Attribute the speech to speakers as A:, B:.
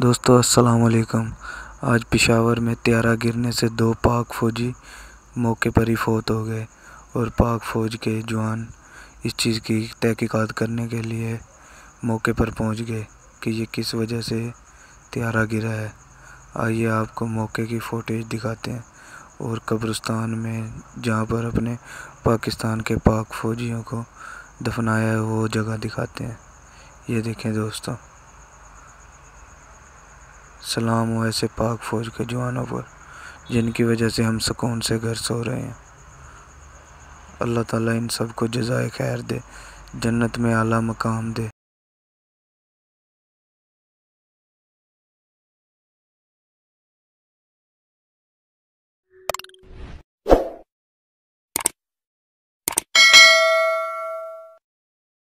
A: दोस्तों अस्सलाम वालेकुम आज पिशावर में त्यारा गिरने से दो पाक फौजी मौके पर ही फौत हो गए और पाक फौज के जवान इस चीज़ की तहकीकात करने के लिए मौके पर पहुंच गए कि ये किस वजह से त्यारा गिरा है आइए आपको मौके की फ़ोटेज दिखाते हैं और कब्रस्तान में जहाँ पर अपने पाकिस्तान के पाक फौजियों को दफनाया है वो जगह दिखाते हैं ये देखें दोस्तों सलाम हो ऐसे पाक फ़ौज के जवानों पर जिनकी वजह से हम सुकून से घर सो रहे हैं अल्लाह ताला इन सब को जजाय खैर दे
B: जन्नत में आला मकाम दे